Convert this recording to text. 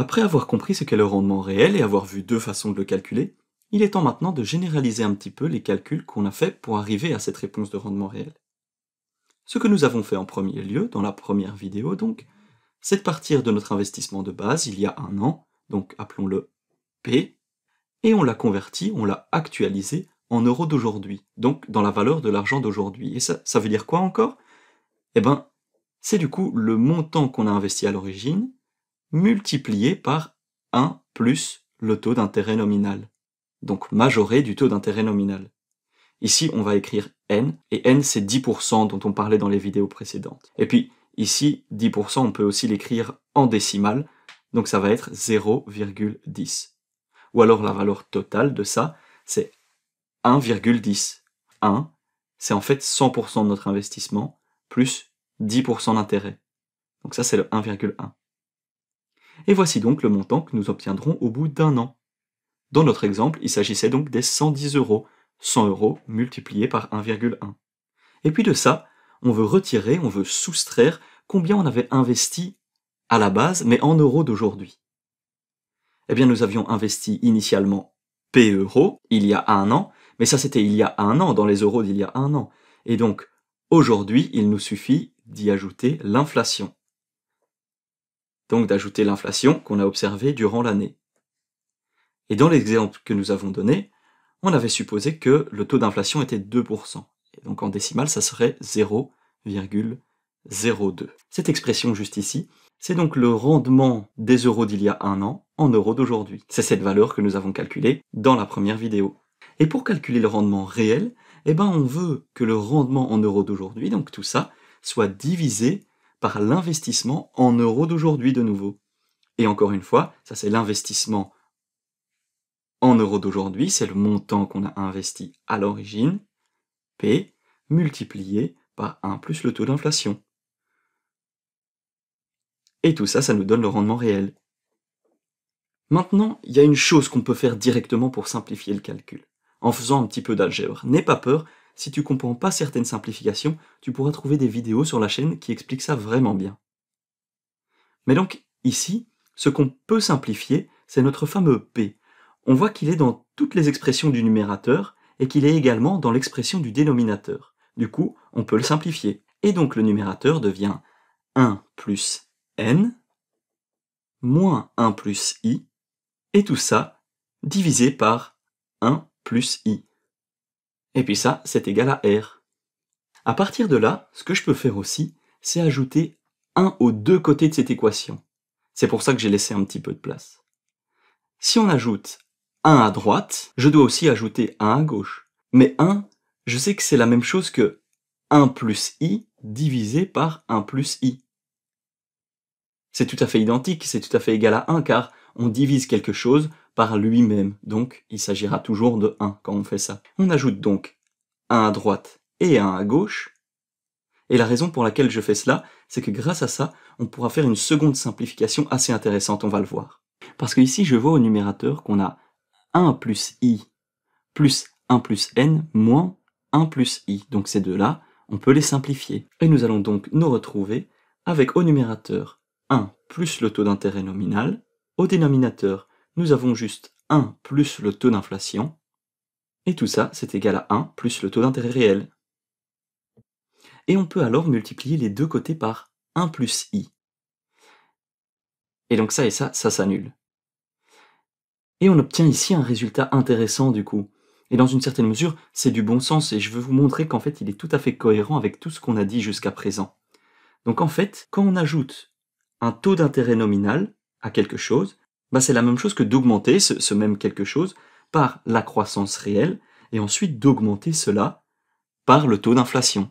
Après avoir compris ce qu'est le rendement réel et avoir vu deux façons de le calculer, il est temps maintenant de généraliser un petit peu les calculs qu'on a faits pour arriver à cette réponse de rendement réel. Ce que nous avons fait en premier lieu, dans la première vidéo donc, c'est de partir de notre investissement de base il y a un an, donc appelons-le P, et on l'a converti, on l'a actualisé en euros d'aujourd'hui, donc dans la valeur de l'argent d'aujourd'hui. Et ça, veut dire quoi encore Eh ben, c'est du coup le montant qu'on a investi à l'origine, multiplié par 1 plus le taux d'intérêt nominal, donc majoré du taux d'intérêt nominal. Ici, on va écrire n, et n c'est 10% dont on parlait dans les vidéos précédentes. Et puis, ici, 10%, on peut aussi l'écrire en décimale, donc ça va être 0,10. Ou alors la valeur totale de ça, c'est 1,10. 1, c'est en fait 100% de notre investissement, plus 10% d'intérêt. Donc ça, c'est le 1,1 et voici donc le montant que nous obtiendrons au bout d'un an. Dans notre exemple, il s'agissait donc des 110 euros, 100 euros multipliés par 1,1. Et puis de ça, on veut retirer, on veut soustraire combien on avait investi à la base, mais en euros d'aujourd'hui. Eh bien, nous avions investi initialement P euros il y a un an, mais ça c'était il y a un an, dans les euros d'il y a un an. Et donc, aujourd'hui, il nous suffit d'y ajouter l'inflation donc d'ajouter l'inflation qu'on a observée durant l'année. Et dans l'exemple que nous avons donné, on avait supposé que le taux d'inflation était 2%, et donc en décimale ça serait 0,02. Cette expression juste ici, c'est donc le rendement des euros d'il y a un an en euros d'aujourd'hui. C'est cette valeur que nous avons calculée dans la première vidéo. Et pour calculer le rendement réel, eh ben on veut que le rendement en euros d'aujourd'hui, donc tout ça, soit divisé par l'investissement en euros d'aujourd'hui de nouveau. Et encore une fois, ça c'est l'investissement en euros d'aujourd'hui, c'est le montant qu'on a investi à l'origine, P, multiplié par 1 plus le taux d'inflation. Et tout ça, ça nous donne le rendement réel. Maintenant, il y a une chose qu'on peut faire directement pour simplifier le calcul, en faisant un petit peu d'algèbre. N'aie pas peur, si tu comprends pas certaines simplifications, tu pourras trouver des vidéos sur la chaîne qui expliquent ça vraiment bien. Mais donc, ici, ce qu'on peut simplifier, c'est notre fameux P. On voit qu'il est dans toutes les expressions du numérateur et qu'il est également dans l'expression du dénominateur. Du coup, on peut le simplifier. Et donc le numérateur devient 1 plus n moins 1 plus i, et tout ça divisé par 1 plus i. Et puis ça, c'est égal à R. À partir de là, ce que je peux faire aussi, c'est ajouter 1 aux deux côtés de cette équation. C'est pour ça que j'ai laissé un petit peu de place. Si on ajoute 1 à droite, je dois aussi ajouter 1 à gauche. Mais 1, je sais que c'est la même chose que 1 plus i divisé par 1 plus i. C'est tout à fait identique, c'est tout à fait égal à 1, car on divise quelque chose par lui-même, donc il s'agira toujours de 1 quand on fait ça. On ajoute donc 1 à droite et 1 à gauche, et la raison pour laquelle je fais cela, c'est que grâce à ça, on pourra faire une seconde simplification assez intéressante, on va le voir. Parce que ici, je vois au numérateur qu'on a 1 plus i plus 1 plus n moins 1 plus i. Donc ces deux-là, on peut les simplifier. Et nous allons donc nous retrouver avec au numérateur 1 plus le taux d'intérêt nominal. Au dénominateur, nous avons juste 1 plus le taux d'inflation. Et tout ça, c'est égal à 1 plus le taux d'intérêt réel. Et on peut alors multiplier les deux côtés par 1 plus i. Et donc ça et ça, ça s'annule. Et on obtient ici un résultat intéressant du coup. Et dans une certaine mesure, c'est du bon sens et je veux vous montrer qu'en fait, il est tout à fait cohérent avec tout ce qu'on a dit jusqu'à présent. Donc en fait, quand on ajoute un taux d'intérêt nominal à quelque chose, bah c'est la même chose que d'augmenter ce, ce, même quelque chose par la croissance réelle et ensuite d'augmenter cela par le taux d'inflation.